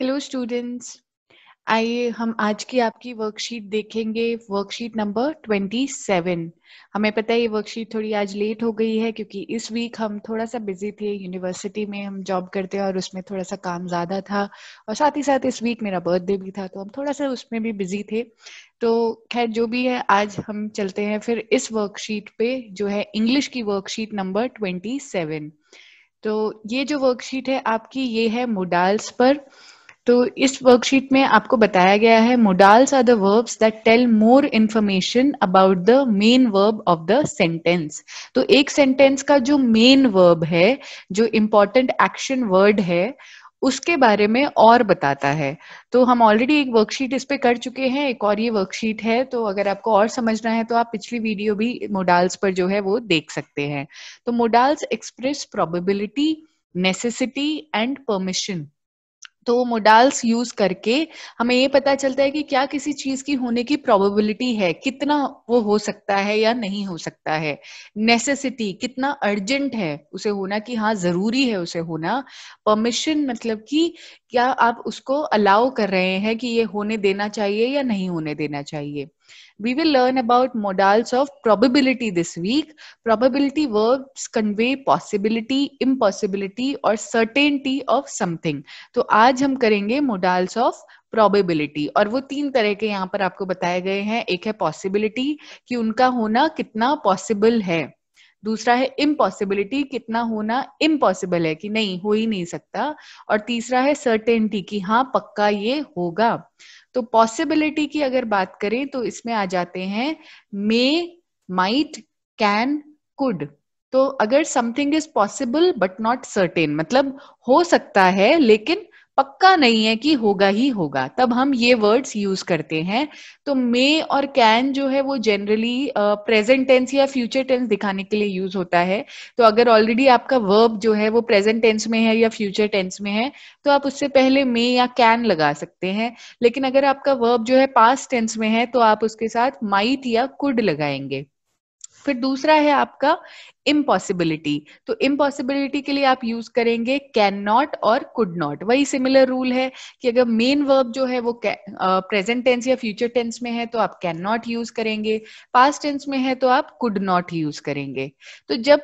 Hello students आइए हम आज की आपकी वर्कशीट देखेंगे वर्कशीट नंबर 27 हमें पता है ये वर्कशीट थोड़ी आज लेट हो गई है क्योंकि इस वीक हम थोड़ा सा बिजी थे यूनिवर्सिटी में हम जॉब करते हैं और उसमें थोड़ा सा काम ज़्यादा था और साथ ही साथ इस वीक मेरा बर्थडे भी था तो हम थोड़ा सा उसमें भी बिजी थे तो खैर जो भी है आज हम चलते हैं फिर इस वर्कशीट पे जो है इंग्लिश की वर्कशीट नंबर ट्वेंटी तो ये जो वर्कशीट है आपकी ये है मोडाल्स पर तो इस वर्कशीट में आपको बताया गया है modals are the verbs that tell more information about the main verb of the sentence तो एक सेंटेंस का जो मेन वर्ब है जो इम्पोर्टेंट एक्शन वर्ड है उसके बारे में और बताता है तो हम ऑलरेडी एक वर्कशीट इस पे कर चुके हैं एक और ये वर्कशीट है तो अगर आपको और समझना है तो आप पिछली वीडियो भी मोडाल्स पर जो है वो देख सकते हैं तो modals express probability necessity and permission तो मोडाल्स यूज करके हमें ये पता चलता है कि क्या किसी चीज की होने की प्रोबेबिलिटी है कितना वो हो सकता है या नहीं हो सकता है नेसेसिटी कितना अर्जेंट है उसे होना कि हाँ जरूरी है उसे होना परमिशन मतलब कि क्या आप उसको अलाउ कर रहे हैं कि ये होने देना चाहिए या नहीं होने देना चाहिए We will learn about modals of probability this week. Probability verbs convey possibility, impossibility or certainty of something. तो aaj hum karenge modals of probability और वो तीन तरह के यहाँ पर आपको बताए गए हैं एक है पॉसिबिलिटी कि उनका होना कितना पॉसिबल है दूसरा है इम्पॉसिबिलिटी कितना होना इम्पॉसिबल है कि नहीं हो ही नहीं सकता और तीसरा है सर्टेनिटी कि हाँ पक्का ये होगा तो पॉसिबिलिटी की अगर बात करें तो इसमें आ जाते हैं मे माइट कैन कुड तो अगर something is possible but not certain मतलब हो सकता है लेकिन पक्का नहीं है कि होगा ही होगा तब हम ये वर्ड्स यूज करते हैं तो मे और कैन जो है वो जनरली प्रेजेंट टेंस या फ्यूचर टेंस दिखाने के लिए यूज होता है तो अगर ऑलरेडी आपका वर्ब जो है वो प्रेजेंट टेंस में है या फ्यूचर टेंस में है तो आप उससे पहले मे या कैन लगा सकते हैं लेकिन अगर आपका वर्ब जो है पास्ट टेंस में है तो आप उसके साथ माइट या कुड लगाएंगे फिर दूसरा है आपका इम्पॉसिबिलिटी तो इम्पॉसिबिलिटी के लिए आप यूज करेंगे कैन नॉट और कुड नॉट वही सिमिलर रूल है कि अगर मेन वर्ब जो है वो प्रेजेंट टेंस या फ्यूचर टेंस में है तो आप कैन नॉट यूज करेंगे पास्ट टेंस में है तो आप कुड नॉट यूज करेंगे तो जब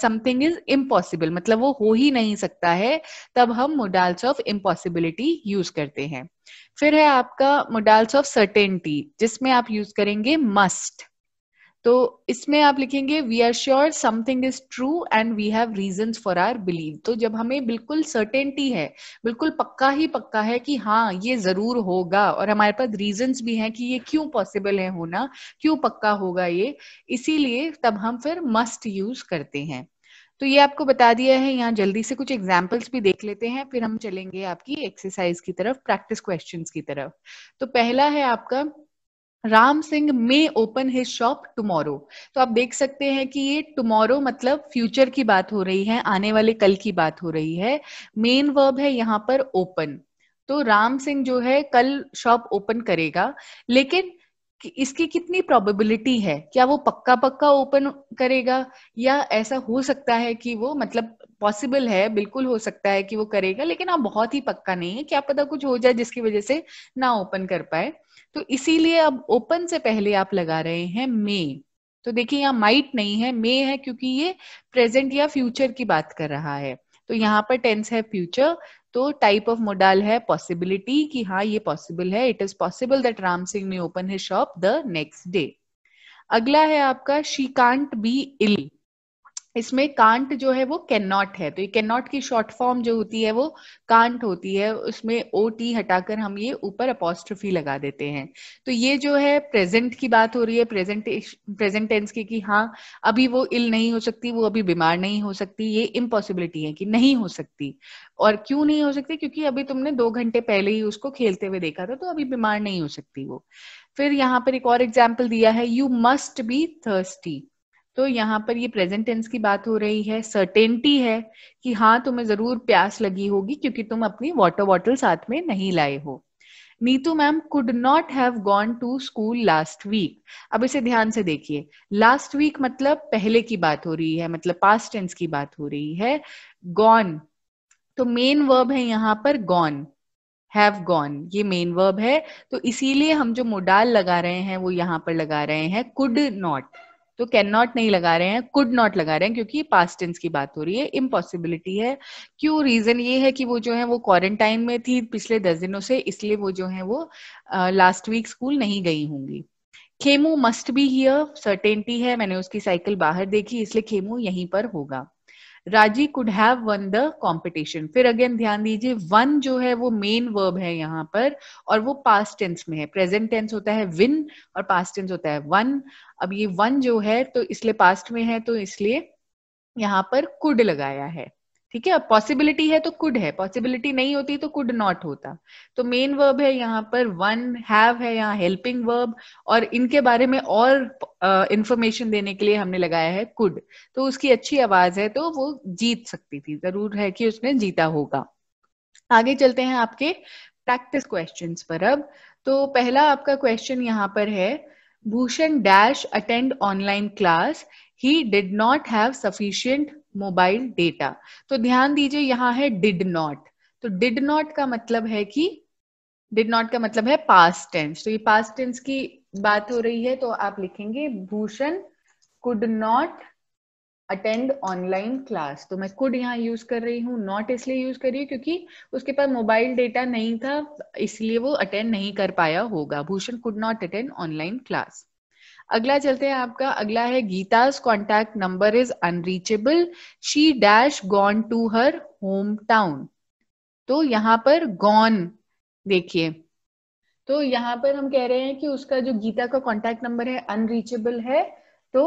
समथिंग इज इम्पॉसिबल मतलब वो हो ही नहीं सकता है तब हम मोडाल्स ऑफ इम्पॉसिबिलिटी यूज करते हैं फिर है आपका मोडाल्स ऑफ सर्टेनिटी जिसमें आप यूज करेंगे मस्ट तो इसमें आप लिखेंगे we are sure something is true and we have reason for our believe तो जब हमें बिल्कुल सर्टेनिटी है बिल्कुल पक्का ही पक्का है कि हाँ ये जरूर होगा और हमारे पास रीजन भी हैं कि ये क्यों पॉसिबल है होना क्यों पक्का होगा ये इसीलिए तब हम फिर मस्ट यूज करते हैं तो ये आपको बता दिया है यहाँ जल्दी से कुछ एग्जाम्पल्स भी देख लेते हैं फिर हम चलेंगे आपकी एक्सरसाइज की तरफ प्रैक्टिस क्वेश्चंस की तरफ तो पहला है आपका Ram Singh may open his shop tomorrow तो आप देख सकते हैं कि ये टुमारो मतलब फ्यूचर की बात हो रही है आने वाले कल की बात हो रही है मेन वर्ब है यहाँ पर ओपन तो राम सिंह जो है कल शॉप ओपन करेगा लेकिन इसकी कितनी प्रोबेबिलिटी है क्या वो पक्का पक्का ओपन करेगा या ऐसा हो सकता है कि वो मतलब पॉसिबल है बिल्कुल हो सकता है कि वो करेगा लेकिन आप बहुत ही पक्का नहीं है क्या पता तो कुछ हो जाए जिसकी वजह से ना ओपन कर पाए तो इसीलिए अब ओपन से पहले आप लगा रहे हैं मे तो देखिए यहाँ माइट नहीं है मे है क्योंकि ये प्रेजेंट या फ्यूचर की बात कर रहा है तो यहाँ पर टेंस है फ्यूचर तो टाइप ऑफ मोडाल है पॉसिबिलिटी कि हाँ ये पॉसिबल है it is possible that Ram Singh may open है शॉप द नेक्स्ट डे अगला है आपका शी कांट बी इल इसमें कांट जो है वो कैन नॉट है तो ये कैन नॉट की शॉर्ट फॉर्म जो होती है वो कांट होती है उसमें ओ टी हटाकर हम ये ऊपर अपोस्ट्रफी लगा देते हैं तो ये जो है प्रेजेंट की बात हो रही है प्रेजेंट प्रेजेंट टेंस की कि हाँ अभी वो इल नहीं हो सकती वो अभी बीमार नहीं हो सकती ये इम्पॉसिबिलिटी है कि नहीं हो सकती और क्यों नहीं हो सकती क्योंकि अभी तुमने दो घंटे पहले ही उसको खेलते हुए देखा था तो अभी बीमार नहीं हो सकती वो फिर यहाँ पर एक और एग्जाम्पल दिया है यू मस्ट बी थर्स्टी तो यहाँ पर ये प्रेजेंट टेंस की बात हो रही है सर्टेनिटी है कि हाँ तुम्हें जरूर प्यास लगी होगी क्योंकि तुम अपनी वाटर बॉटल साथ में नहीं लाए हो Neetu ma'am could not have gone to school last week अब इसे ध्यान से देखिए लास्ट वीक मतलब पहले की बात हो रही है मतलब पास्ट टेंस की बात हो रही है गॉन तो मेन वर्ब है यहाँ पर गॉन हैव गॉन ये मेन वर्ब है तो इसीलिए हम जो मोडाल लगा रहे हैं वो यहाँ पर लगा रहे हैं कुड नॉट तो कैन नॉट नहीं लगा रहे हैं कुड नॉट लगा रहे हैं क्योंकि पास्ट टेंस की बात हो रही है इम्पॉसिबिलिटी है क्यों रीजन ये है कि वो जो है वो क्वारंटाइन में थी पिछले दस दिनों से इसलिए वो जो है वो लास्ट वीक स्कूल नहीं गई होंगी Khemu must be here certainty है मैंने उसकी साइकिल बाहर देखी इसलिए खेमू यहीं पर होगा Raji could have won the competition फिर अगेन ध्यान दीजिए वन जो है वो मेन वर्ब है यहाँ पर और वो पास्ट टेंस में है प्रेजेंट टेंस होता है विन और पास्ट टेंस होता है वन अब ये वन जो है तो इसलिए पास्ट में है तो इसलिए यहाँ पर कुड लगाया है ठीक है पॉसिबिलिटी है तो कुड है पॉसिबिलिटी नहीं होती तो कुड नॉट होता तो मेन वर्ब है यहाँ पर वन हैव है यहाँ हेल्पिंग वर्ब और इनके बारे में और इंफॉर्मेशन uh, देने के लिए हमने लगाया है कुड तो उसकी अच्छी आवाज है तो वो जीत सकती थी जरूर है कि उसने जीता होगा आगे चलते हैं आपके प्रैक्टिस क्वेश्चन पर अब तो पहला आपका क्वेश्चन यहाँ पर है Bhushan dash attend online class he did not have sufficient mobile data तो ध्यान दीजिए यहाँ है डिड नॉट तो डिड नॉट का मतलब है कि डिड नॉट का मतलब है पास्ट टेंस तो ये पास्ट टेंस की बात हो रही है तो आप लिखेंगे Bhushan could not attend online class तो मैं कुड यहाँ यूज कर रही हूँ नॉट इसलिए यूज कर रही हूँ क्योंकि उसके पास मोबाइल डेटा नहीं था इसलिए वो अटेंड नहीं कर पाया होगा Bhushan could not attend online class अगला चलते हैं आपका अगला है Geeta's contact number is unreachable she dash gone to her home town तो यहाँ पर गॉन देखिए तो यहाँ पर हम कह रहे हैं कि उसका जो गीता का कॉन्टैक्ट नंबर है अनरीचेबल है तो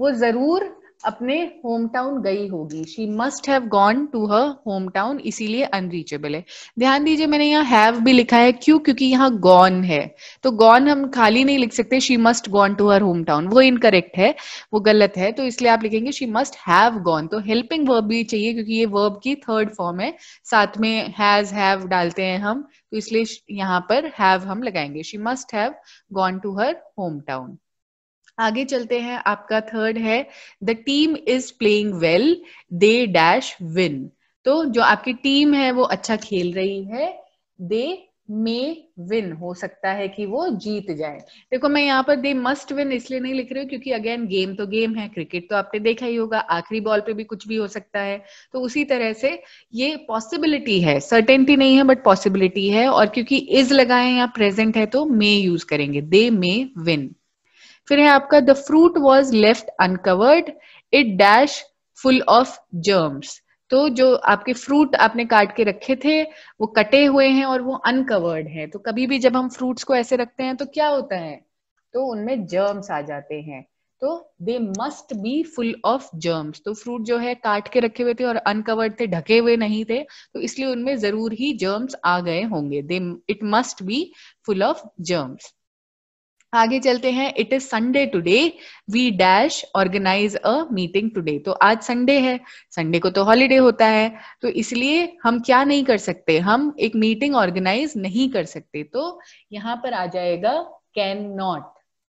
वो जरूर अपने होम टाउन गई होगी she must have gone to her home town इसीलिए अनरीचेबल है ध्यान दीजिए मैंने यहाँ हैव भी लिखा है क्यों क्योंकि यहाँ गॉन है तो गॉन हम खाली नहीं लिख सकते she must gone to her home town वो इनकरेक्ट है वो गलत है तो इसलिए आप लिखेंगे शी मस्ट हैव गॉन तो हेल्पिंग वर्ब भी चाहिए क्योंकि ये वर्ब की थर्ड फॉर्म है साथ में हैज हैव डालते हैं हम तो इसलिए यहाँ पर हैव हम लगाएंगे she must have gone to her home town आगे चलते हैं आपका थर्ड है the team is playing well they dash win तो जो आपकी टीम है वो अच्छा खेल रही है दे मे विन हो सकता है कि वो जीत जाए देखो मैं यहाँ पर दे मस्ट विन इसलिए नहीं लिख रही हूँ क्योंकि अगेन गेम तो गेम है क्रिकेट तो आपने देखा ही होगा आखिरी बॉल पे भी कुछ भी हो सकता है तो उसी तरह से ये पॉसिबिलिटी है सर्टेनिटी नहीं है बट पॉसिबिलिटी है और क्योंकि इज लगाए या प्रेजेंट है तो मे यूज करेंगे दे मे विन फिर है आपका the fruit was left uncovered it dash full of germs तो जो आपके फ्रूट आपने काट के रखे थे वो कटे हुए हैं और वो अनकवर्ड है तो कभी भी जब हम फ्रूट्स को ऐसे रखते हैं तो क्या होता है तो उनमें जर्म्स आ जाते हैं तो they must be full of germs तो फ्रूट जो है काट के रखे हुए थे और अनकवर्ड थे ढके हुए नहीं थे तो इसलिए उनमें जरूर ही जर्म्स आ गए होंगे they it must be full of germs आगे चलते हैं it is Sunday today we dash organise a meeting today तो आज संडे है संडे को तो हॉलीडे होता है तो इसलिए हम क्या नहीं कर सकते हम एक मीटिंग ऑर्गेनाइज नहीं कर सकते तो यहाँ पर आ जाएगा कैन नॉट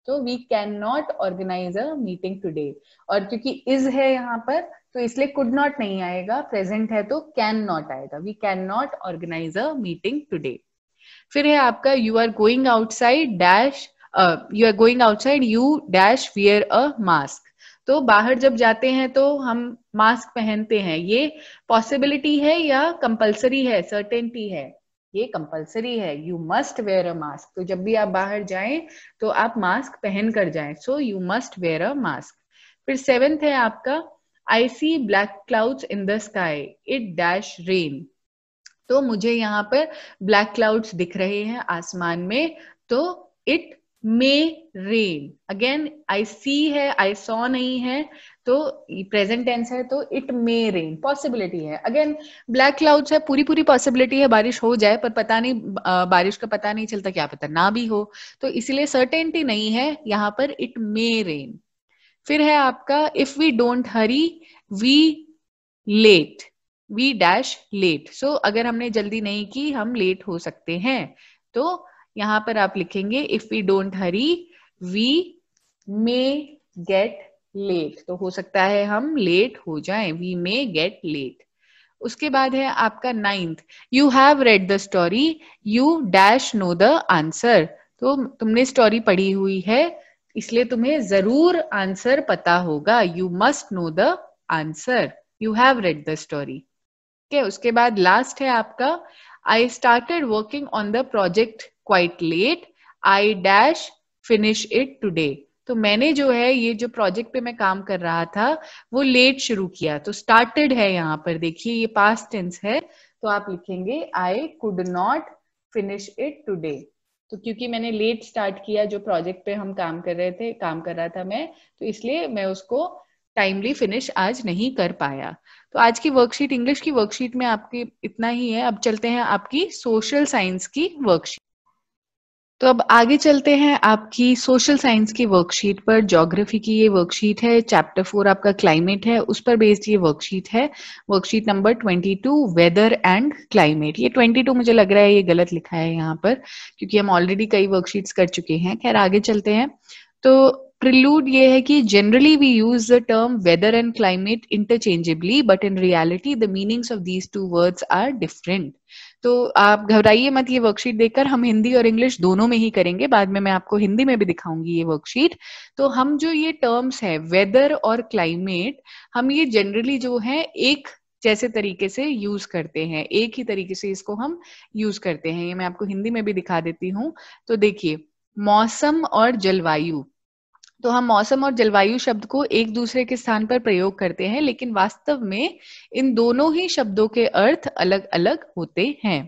तो we can not organise a meeting today और क्योंकि इज है यहाँ पर तो इसलिए कुड नॉट नहीं आएगा प्रेजेंट है तो कैन नॉट आएगा we can not organise a meeting today फिर है आपका you are going outside dash you are going outside you dash wear a mask तो बाहर जब जाते हैं तो हम मास्क पहनते हैं ये पॉसिबिलिटी है या कंपल्सरी है सर्टेनिटी है ये कंपल्सरी है you must wear a mask तो जब भी आप बाहर जाएं तो आप मास्क पहन कर जाएं so you must wear a mask फिर सेवेंथ है आपका I see black clouds in the sky it dash rain तो मुझे यहाँ पर ब्लैक क्लाउड्स दिख रहे हैं आसमान में तो it may rain again I see है आई सॉ नहीं है तो प्रेजेंट टेंस है तो इट मे रेन पॉसिबिलिटी है अगेन ब्लैक क्लाउड्स है पूरी पूरी पॉसिबिलिटी है बारिश हो जाए पर पता नहीं बारिश का पता नहीं चलता क्या पता ना भी हो तो इसीलिए सर्टेनिटी नहीं है यहाँ पर इट मे रेन फिर है आपका if we don't hurry we late we dash late so अगर हमने जल्दी नहीं की हम लेट हो सकते हैं तो यहां पर आप लिखेंगे if we don't hurry we may get late तो हो सकता है हम लेट हो जाएं वी मे गेट लेट उसके बाद है आपका ninth you have read the story you dash know the answer तो तुमने स्टोरी पढ़ी हुई है इसलिए तुम्हें जरूर आंसर पता होगा you must know the answer you have read the story ठीक है उसके बाद लास्ट है आपका I started working on the project quite late I dash finish it today तो मैंने जो है ये जो प्रोजेक्ट पे मैं काम कर रहा था वो लेट शुरू किया तो स्टार्टेड है यहाँ पर देखिए ये पास्ट टेंस है तो आप लिखेंगे I could not finish it today तो क्योंकि मैंने लेट स्टार्ट किया जो प्रोजेक्ट पे हम काम कर रहे थे काम कर रहा था मैं तो इसलिए मैं उसको टाइमली फिनिश आज नहीं कर पाया तो आज की वर्कशीट इंग्लिश की वर्कशीट में आपकी इतना ही है अब चलते हैं आपकी सोशल साइंस की वर्कशीट तो अब आगे चलते हैं आपकी सोशल साइंस की वर्कशीट पर ज्योग्राफी की ये वर्कशीट है चैप्टर फोर आपका क्लाइमेट है उस पर बेस्ड ये वर्कशीट है worksheet number twenty two weather and climate ये ट्वेंटी टू मुझे लग रहा है ये गलत लिखा है यहाँ पर क्योंकि हम ऑलरेडी कई वर्कशीट्स कर चुके हैं खैर आगे चलते हैं तो प्रिलूड ये है कि generally we use the term weather and climate interchangeably but in reality the meanings of these two words are different तो आप घबराइए मत ये वर्कशीट देखकर हम हिंदी और इंग्लिश दोनों में ही करेंगे बाद में मैं आपको हिंदी में भी दिखाऊंगी ये वर्कशीट तो हम जो ये टर्म्स है वेदर और क्लाइमेट हम ये जनरली जो है एक जैसे तरीके से यूज करते हैं एक ही तरीके से इसको हम यूज करते हैं ये मैं आपको हिंदी में भी दिखा देती हूँ तो देखिए मौसम और जलवायु तो हम मौसम और जलवायु शब्द को एक दूसरे के स्थान पर प्रयोग करते हैं लेकिन वास्तव में इन दोनों ही शब्दों के अर्थ अलग अलग होते हैं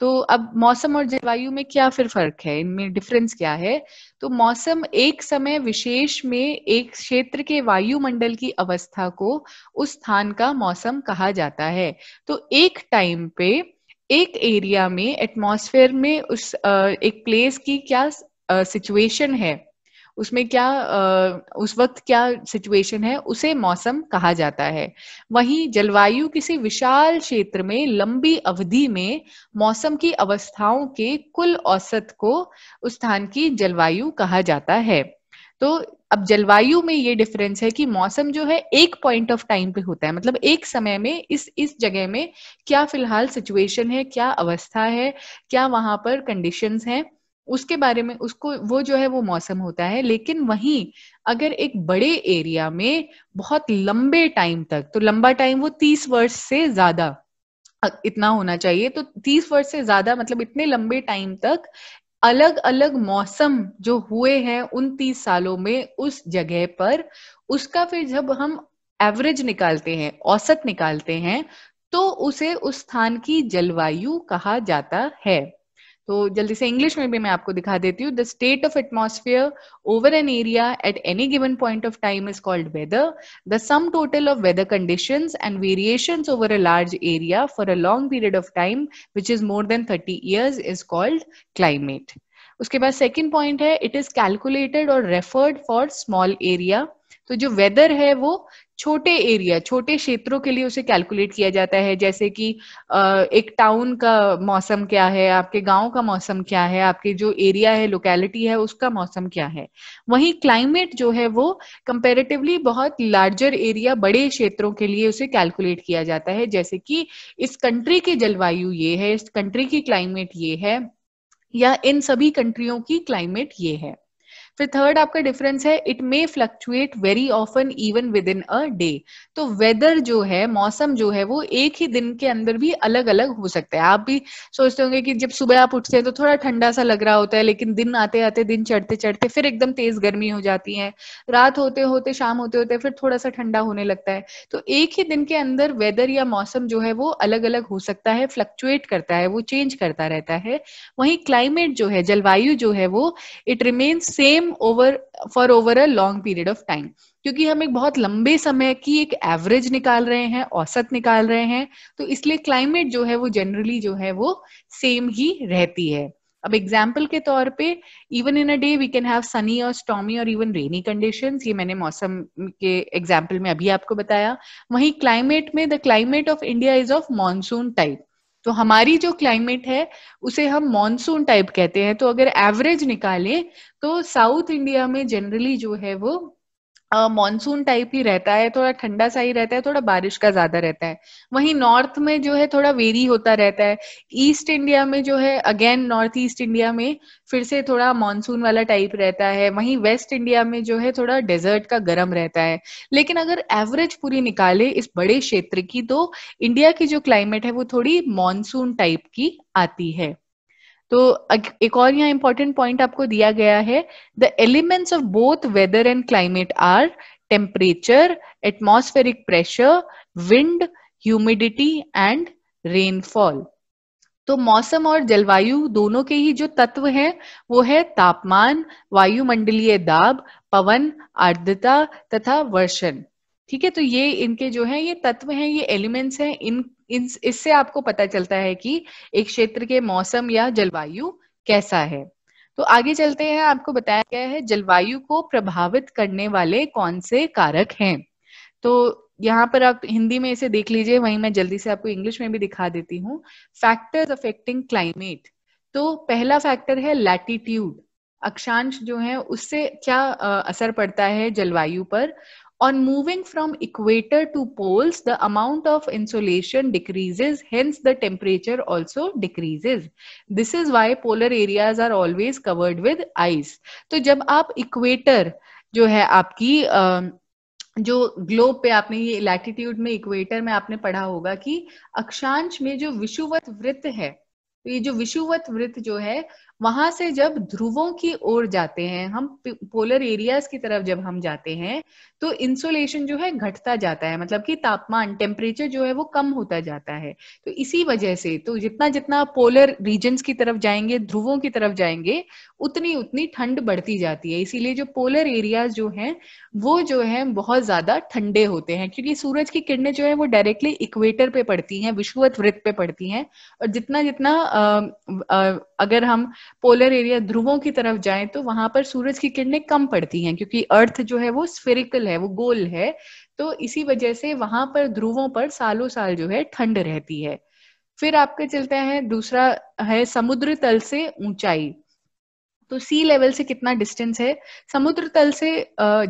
तो अब मौसम और जलवायु में क्या फिर फर्क है इनमें डिफरेंस क्या है तो मौसम एक समय विशेष में एक क्षेत्र के वायुमंडल की अवस्था को उस स्थान का मौसम कहा जाता है तो एक टाइम पे एक एरिया में एटमॉस्फेयर में उस एक प्लेस की क्या सिचुएशन है उसमें क्या उस वक्त क्या सिचुएशन है उसे मौसम कहा जाता है वहीं जलवायु किसी विशाल क्षेत्र में लंबी अवधि में मौसम की अवस्थाओं के कुल औसत को उस स्थान की जलवायु कहा जाता है तो अब जलवायु में ये डिफरेंस है कि मौसम जो है एक पॉइंट ऑफ टाइम पे होता है मतलब एक समय में इस इस जगह में क्या फिलहाल सिचुएशन है क्या अवस्था है क्या वहां पर कंडीशंस हैं उसके बारे में उसको वो जो है वो मौसम होता है लेकिन वहीं अगर एक बड़े एरिया में बहुत लंबे टाइम तक तो लंबा टाइम वो तीस वर्ष से ज्यादा इतना होना चाहिए तो तीस वर्ष से ज्यादा मतलब इतने लंबे टाइम तक अलग अलग मौसम जो हुए हैं उन तीस सालों में उस जगह पर उसका फिर जब हम एवरेज निकालते हैं औसत निकालते हैं तो उसे उस स्थान की जलवायु कहा जाता है तो जल्दी से इंग्लिश में भी मैं आपको दिखा देती हूँ the state of atmosphere over an area at any given point of time is called weather the sum total of weather condition and variation over a large area for a long period of time which is more than thirty years is called climate उसके बाद second point है it is calculated और referred for small area तो जो weather है वो छोटे area छोटे क्षेत्रों के लिए उसे कैलकुलेट किया जाता है जैसे कि एक टाउन का मौसम क्या है आपके गांव का मौसम क्या है आपके जो एरिया है लोकेलिटी है उसका मौसम क्या है वहीं क्लाइमेट जो है वो कंपेरेटिवली बहुत लार्जर एरिया बड़े क्षेत्रों के लिए उसे कैलकुलेट किया जाता है जैसे कि इस कंट्री की जलवायु ये है इस कंट्री की क्लाइमेट ये है या इन सभी कंट्रियों की क्लाइमेट ये है फिर थर्ड आपका डिफरेंस है it may fluctuate very often even within a day तो वेदर जो है मौसम जो है वो एक ही दिन के अंदर भी अलग अलग हो सकता है आप भी सोचते होंगे कि जब सुबह आप उठते हैं तो थोड़ा ठंडा सा लग रहा होता है लेकिन दिन आते आते दिन चढ़ते चढ़ते फिर एकदम तेज गर्मी हो जाती है रात होते होते शाम होते होते फिर थोड़ा सा ठंडा होने लगता है तो एक ही दिन के अंदर वेदर या मौसम जो है वो अलग अलग हो सकता है फ्लक्चुएट करता है वो चेंज करता रहता है वहीं क्लाइमेट जो है जलवायु जो है वो it remains same same over for over a long period of time क्योंकि हम एक बहुत लंबे समय की एक एवरेज निकाल रहे हैं औसत निकाल रहे हैं तो इसलिए क्लाइमेट जो है वो जनरली जो है वो सेम ही रहती है अब एग्जाम्पल के तौर पे even in a day we can have sunny और स्टॉमी और इवन रेनी कंडीशन ये मैंने मौसम के एग्जाम्पल में अभी आपको बताया वही क्लाइमेट में the climate of India is of monsoon type तो हमारी जो क्लाइमेट है उसे हम मॉनसून टाइप कहते हैं तो अगर एवरेज निकालें तो साउथ इंडिया में जनरली जो है वो मॉनसून टाइप ही रहता है थोड़ा ठंडा सा ही रहता है थोड़ा बारिश का ज्यादा रहता है वहीं नॉर्थ में जो है थोड़ा वेरी होता रहता है ईस्ट इंडिया में जो है अगेन नॉर्थ ईस्ट इंडिया में फिर से थोड़ा मॉनसून वाला टाइप रहता है वहीं वेस्ट इंडिया में जो है थोड़ा डेजर्ट का गर्म रहता है लेकिन अगर एवरेज पूरी निकाले इस बड़े क्षेत्र की तो इंडिया की जो क्लाइमेट है वो थोड़ी मानसून टाइप की आती है तो एक और यहाँ इंपॉर्टेंट पॉइंट आपको दिया गया है the elements of both weather and climate are temperature atmospheric pressure wind humidity and rainfall तो मौसम और जलवायु दोनों के ही जो तत्व हैं वो है तापमान वायुमंडलीय दाब पवन आर्द्रता तथा वर्षण ठीक है तो ये इनके जो है ये तत्व हैं ये एलिमेंट्स हैं इन, इन इससे आपको पता चलता है कि एक क्षेत्र के मौसम या जलवायु कैसा है तो आगे चलते हैं आपको बताया गया है जलवायु को प्रभावित करने वाले कौन से कारक हैं तो यहाँ पर आप हिंदी में इसे देख लीजिए वहीं मैं जल्दी से आपको इंग्लिश में भी दिखा देती हूँ फैक्टर्स अफेक्टिंग क्लाइमेट तो पहला फैक्टर है लैटिट्यूड अक्षांश जो है उससे क्या असर पड़ता है जलवायु पर On moving from equator to poles, the amount of insolation decreases, hence the temperature also decreases. This is why polar areas are always covered with ice. to jab aap equator jo hai aapki जो globe पे आपने ये latitude में equator में आपने पढ़ा होगा कि अक्षांश में जो विषुवत वृत्त है तो ये जो विषुवत वृत्त जो है वहां से जब ध्रुवों की ओर जाते हैं हम पोलर एरियाज की तरफ जब हम जाते हैं तो इंसुलेशन जो है घटता जाता है मतलब कि तापमान टेम्परेचर जो है वो कम होता जाता है तो इसी वजह से तो जितना जितना पोलर रीजन की तरफ जाएंगे ध्रुवों की तरफ जाएंगे उतनी उतनी ठंड बढ़ती जाती है इसीलिए जो पोलर एरियाज जो हैं वो जो है बहुत ज्यादा ठंडे होते हैं क्योंकि सूरज की किरणें जो है वो डायरेक्टली इक्वेटर पे पड़ती हैं विश्ववत वृत्त पे पड़ती हैं और जितना जितना अगर हम पोलर एरिया ध्रुवों की तरफ जाएं तो वहां पर सूरज की किरणें कम पड़ती हैं क्योंकि अर्थ जो है वो स्फेरिकल है वो गोल है तो इसी वजह से वहां पर ध्रुवों पर सालों साल जो है ठंड रहती है फिर आपके चलते हैं दूसरा है समुद्र तल से ऊंचाई तो सी लेवल से कितना डिस्टेंस है समुद्र तल से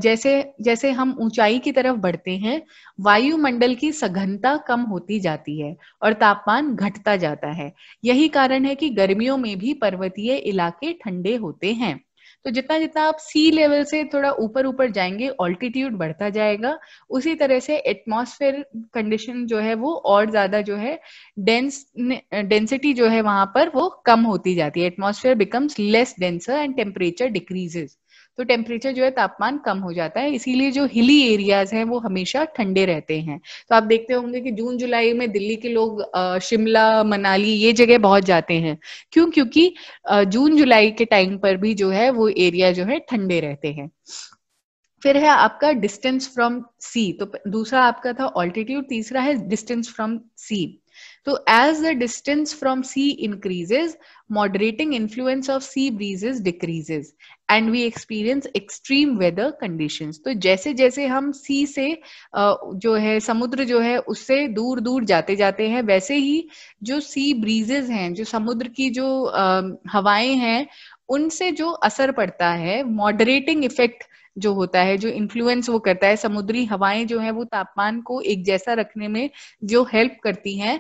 जैसे जैसे हम ऊंचाई की तरफ बढ़ते हैं वायुमंडल की सघनता कम होती जाती है और तापमान घटता जाता है यही कारण है कि गर्मियों में भी पर्वतीय इलाके ठंडे होते हैं तो जितना जितना आप सी लेवल से थोड़ा ऊपर ऊपर जाएंगे ऑल्टीट्यूड बढ़ता जाएगा उसी तरह से एटमोसफेयर कंडीशन जो है वो और ज्यादा जो है डेंस डेंसिटी जो है वहां पर वो कम होती जाती है atmosphere becomes less denser and temperature decreases तो टेम्परेचर जो है तापमान कम हो जाता है इसीलिए जो हिली एरियाज हैं वो हमेशा ठंडे रहते हैं तो आप देखते होंगे कि जून जुलाई में दिल्ली के लोग शिमला मनाली ये जगह बहुत जाते हैं क्यों क्योंकि जून जुलाई के टाइम पर भी जो है वो एरिया जो है ठंडे रहते हैं फिर है आपका डिस्टेंस फ्रॉम सी तो दूसरा आपका था ऑल्टीट्यूड तीसरा है distance from sea So as the distance from sea increases, moderating influence of sea breezes decreases and we experience extreme weather conditions. तो जैसे जैसे हम sea से जो है समुद्र जो है उससे दूर दूर जाते जाते हैं वैसे ही जो sea breezes हैं जो समुद्र की जो हवाएं हैं उनसे जो असर पड़ता है मॉडरेटिंग इफेक्ट जो होता है जो इन्फ्लुएंस वो करता है समुद्री हवाएं जो है वो तापमान को एक जैसा रखने में जो हेल्प करती हैं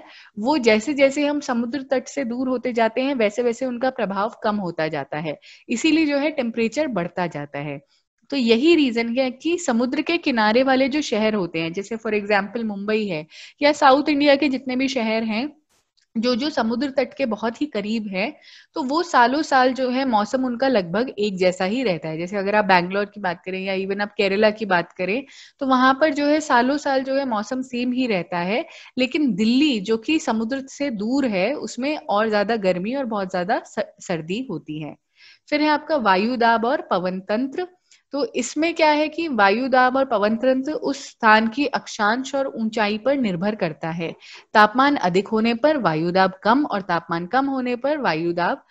वो जैसे जैसे हम समुद्र तट से दूर होते जाते हैं वैसे वैसे उनका प्रभाव कम होता जाता है इसीलिए जो है टेम्परेचर बढ़ता जाता है तो यही रीजन है कि समुद्र के किनारे वाले जो शहर होते हैं जैसे फॉर एग्जाम्पल मुंबई है या साउथ इंडिया के जितने भी शहर हैं जो जो समुद्र तट के बहुत ही करीब है तो वो सालों साल जो है मौसम उनका लगभग एक जैसा ही रहता है जैसे अगर आप बैंगलोर की बात करें या इवन आप केरला की बात करें तो वहां पर जो है सालों साल जो है मौसम सेम ही रहता है लेकिन दिल्ली जो कि समुद्र से दूर है उसमें और ज्यादा गर्मी और बहुत ज्यादा सर्दी होती है फिर है आपका वायु दाब और पवन तंत्र तो इसमें क्या है कि वायु दाब और पवन तंत्र उस स्थान की अक्षांश और ऊंचाई पर निर्भर करता है तापमान अधिक होने पर वायु दाब कम और तापमान कम होने पर वायु दाब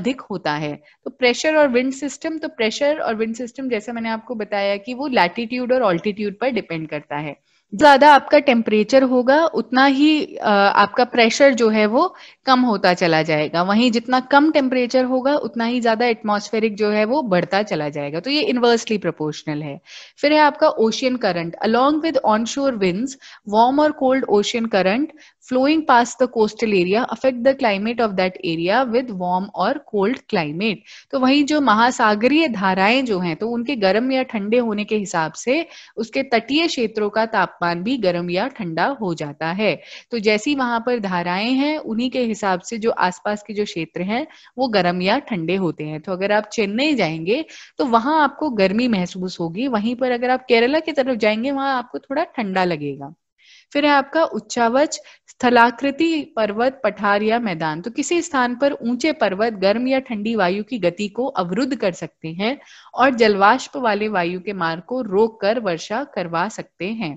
अधिक होता है तो प्रेशर और विंड सिस्टम तो प्रेशर और विंड सिस्टम जैसे मैंने आपको बताया कि वो लैटिट्यूड और ऑल्टीट्यूड पर डिपेंड करता है ज़्यादा आपका टेम्परेचर होगा उतना ही आपका प्रेशर जो है वो कम होता चला जाएगा वहीं जितना कम टेम्परेचर होगा उतना ही ज़्यादा एटमोस्फेरिक जो है वो बढ़ता चला जाएगा तो ये इन्वर्सली प्रोपोर्शनल है फिर है आपका ocean current along with onshore winds warm और cold ocean current flowing past the coastal area affect the climate of that area with warm or cold climate. तो वहीं जो महासागरीय धाराएं जो हैं तो उनके गर्म या ठंडे होने के हिसाब से उसके तटीय क्षेत्रों का तापमान भी गर्म या ठंडा हो जाता है तो जैसी वहां पर धाराएं हैं उन्हीं के हिसाब से जो आसपास के जो क्षेत्र हैं वो गर्म या ठंडे होते हैं तो अगर आप चेन्नई जाएंगे तो वहां आपको गर्मी महसूस होगी वहीं पर अगर आप केरला की तरफ जाएंगे वहां आपको थोड़ा ठंडा लगेगा फिर है आपका उच्चावच स्थलाकृति पर्वत पठार या मैदान तो किसी स्थान पर ऊंचे पर्वत गर्म या ठंडी वायु की गति को अवरुद्ध कर सकते हैं और जलवाष्प वाले वायु के मार्ग को रोक कर वर्षा करवा सकते हैं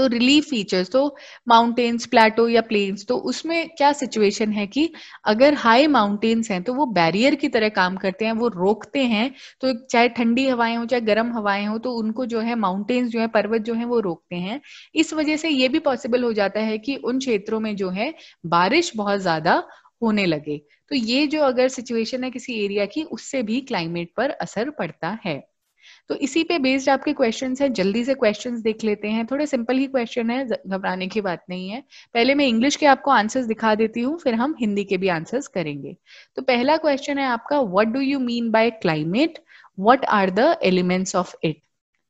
तो रिलीफ फीचर्स तो माउंटेन्स प्लेटो या प्लेन्स तो उसमें क्या सिचुएशन है कि अगर हाई माउंटेन्स हैं तो वो बैरियर की तरह काम करते हैं वो रोकते हैं तो चाहे ठंडी हवाएं हो चाहे गर्म हवाएं हो तो उनको जो है माउंटेन्स जो है पर्वत जो है वो रोकते हैं इस वजह से ये भी पॉसिबल हो जाता है कि उन क्षेत्रों में जो है बारिश बहुत ज्यादा होने लगे तो ये जो अगर सिचुएशन है किसी एरिया की उससे भी क्लाइमेट पर असर पड़ता है तो इसी पे बेस्ड आपके क्वेश्चन है जल्दी से क्वेश्चन देख लेते हैं थोड़े सिंपल ही क्वेश्चन है घबराने की बात नहीं है पहले मैं इंग्लिश के आपको आंसर्स दिखा देती हूँ फिर हम हिंदी के भी आंसर्स करेंगे तो पहला क्वेश्चन है आपका what do you mean by climate what are the elements of it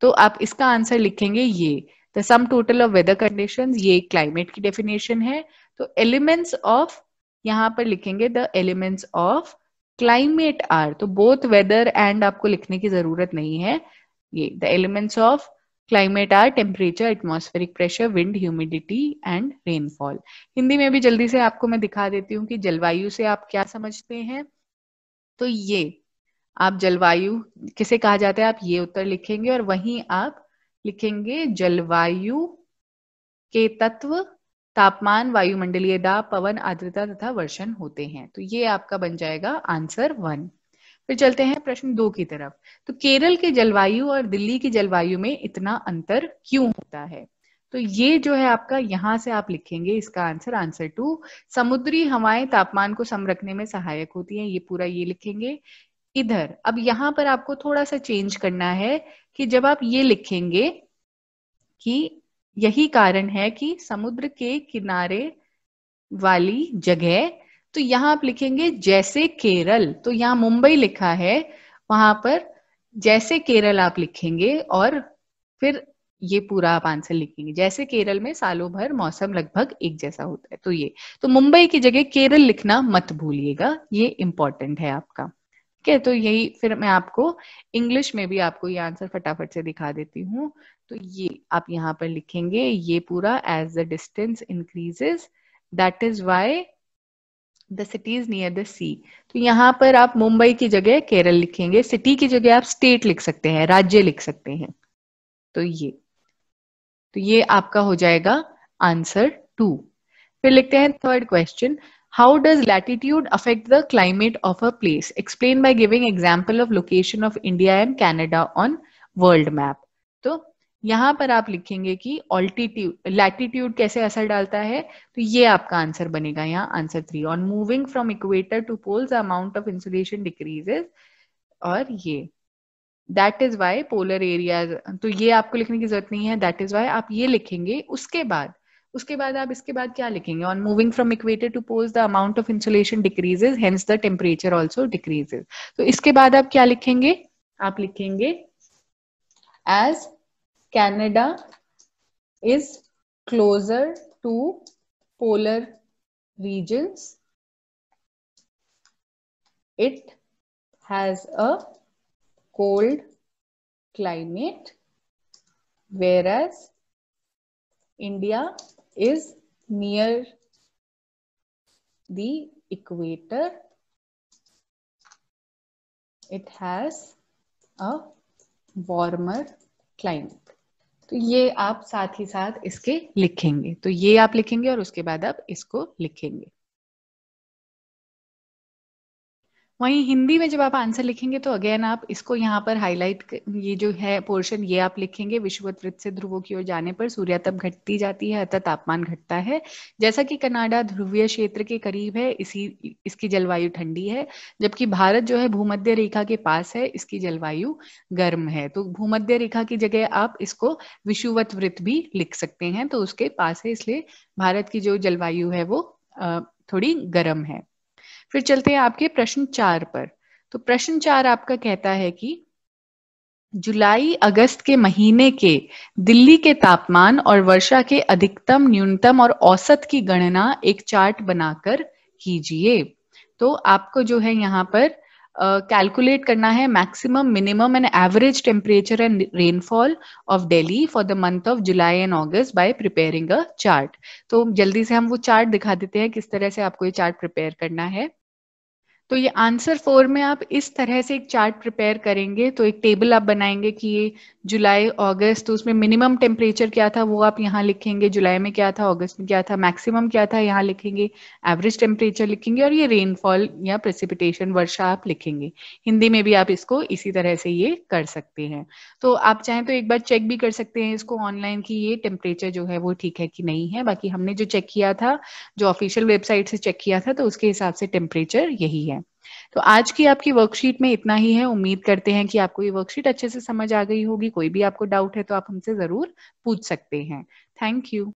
तो आप इसका आंसर लिखेंगे ये the sum total of weather condition ये क्लाइमेट की डेफिनेशन है तो एलिमेंट्स ऑफ यहाँ पर लिखेंगे the elements of climate are तो बोथ वेदर एंड आपको लिखने की जरूरत नहीं है ये the elements of climate are temperature atmospheric pressure wind humidity and rainfall Hindi में भी जल्दी से आपको मैं दिखा देती हूँ कि जलवायु से आप क्या समझते हैं तो ये आप जलवायु किसे कहा जाता है आप ये उत्तर लिखेंगे और वहीं आप लिखेंगे जलवायु के तत्व तापमान वायुमंडलीय दाब पवन आर्द्रता तथा वर्षण होते हैं तो ये आपका बन जाएगा आंसर वन फिर चलते हैं प्रश्न दो की तरफ तो केरल के जलवायु और दिल्ली की जलवायु में इतना अंतर क्यों होता है तो ये जो है आपका यहां से आप लिखेंगे इसका आंसर आंसर टू समुद्री हवाएं तापमान को सम रखने में सहायक होती हैं ये पूरा ये लिखेंगे इधर अब यहां पर आपको थोड़ा सा चेंज करना है कि जब आप ये लिखेंगे कि यही कारण है कि समुद्र के किनारे वाली जगह तो यहाँ आप लिखेंगे जैसे केरल तो यहाँ मुंबई लिखा है वहां पर जैसे केरल आप लिखेंगे और फिर ये पूरा आप आंसर लिखेंगे जैसे केरल में सालों भर मौसम लगभग एक जैसा होता है तो ये तो मुंबई की जगह केरल लिखना मत भूलिएगा ये इंपॉर्टेंट है आपका ठीक है तो यही फिर मैं आपको इंग्लिश में भी आपको ये आंसर फटाफट से दिखा देती हूँ तो ये आप यहाँ पर लिखेंगे ये पूरा as the distance increases that is why the cities near the sea तो यहाँ पर आप मुंबई की जगह केरल लिखेंगे सिटी की जगह आप स्टेट लिख सकते हैं राज्य लिख सकते हैं तो ये तो ये आपका हो जाएगा आंसर टू फिर लिखते हैं third question How does latitude affect the climate of a place? Explain by giving example of location of India and Canada on world map तो यहाँ पर आप लिखेंगे कि ऑल्टीट्यूड लैटिट्यूड कैसे असर डालता है तो ये आपका आंसर बनेगा यहाँ answer three on moving from equator to poles amount of insulation decreases और ये that is why polar areas तो ये आपको लिखने की जरूरत नहीं है दैट इज वाई आप ये लिखेंगे उसके बाद उसके बाद आप इसके बाद क्या लिखेंगे on moving from equator to poles the amount of insulation decreases hence the temperature also decreases तो इसके बाद आप क्या लिखेंगे आप लिखेंगे as Canada is closer to polar it has a cold climate whereas इंडिया is near the equator it has a warmer climate तो ये आप साथ ही साथ इसके लिखेंगे तो ये आप लिखेंगे और उसके बाद आप इसको लिखेंगे वहीं हिंदी में जब आप आंसर लिखेंगे तो अगेन आप इसको यहाँ पर हाईलाइट ये जो है पोर्शन ये आप लिखेंगे विश्ववत वृत्त से ध्रुवों की ओर जाने पर सूर्यातप घटती जाती है अतः तापमान घटता है जैसा कि कनाडा ध्रुवीय क्षेत्र के करीब है इसी इसकी जलवायु ठंडी है जबकि भारत जो है भूमध्य रेखा के पास है इसकी जलवायु गर्म है तो भूमध्य रेखा की जगह आप इसको विश्ववत वृत्त भी लिख सकते हैं तो उसके पास है इसलिए भारत की जो जलवायु है वो थोड़ी गर्म है फिर चलते हैं आपके प्रश्न चार पर तो प्रश्न चार आपका कहता है कि जुलाई अगस्त के महीने के दिल्ली के तापमान और वर्षा के अधिकतम न्यूनतम और औसत की गणना एक चार्ट बनाकर कीजिए तो आपको जो है यहाँ पर कैलकुलेट uh, करना है maximum minimum and average temperature and rainfall of Delhi for the month of July and August by preparing a chart तो जल्दी से हम वो चार्ट दिखा देते हैं किस तरह से आपको ये चार्ट प्रिपेयर करना है तो ये आंसर फोर में आप इस तरह से एक चार्ट प्रिपेयर करेंगे तो एक टेबल आप बनाएंगे कि ये जुलाई अगस्त तो उसमें मिनिमम टेम्परेचर क्या था वो आप यहाँ लिखेंगे जुलाई में क्या था अगस्त में क्या था मैक्सिमम क्या था यहाँ लिखेंगे एवरेज टेम्परेचर लिखेंगे और ये रेनफॉल या प्रेसिपिटेशन वर्षा आप लिखेंगे हिंदी में भी आप इसको इसी तरह से ये कर सकते हैं तो आप चाहें तो एक बार चेक भी कर सकते हैं इसको ऑनलाइन की ये टेम्परेचर जो है वो ठीक है कि नहीं है बाकी हमने जो चेक किया था जो ऑफिशियल वेबसाइट से चेक किया था तो उसके हिसाब से टेम्परेचर यही है तो आज की आपकी वर्कशीट में इतना ही है उम्मीद करते हैं कि आपको ये वर्कशीट अच्छे से समझ आ गई होगी कोई भी आपको डाउट है तो आप हमसे जरूर पूछ सकते हैं थैंक यू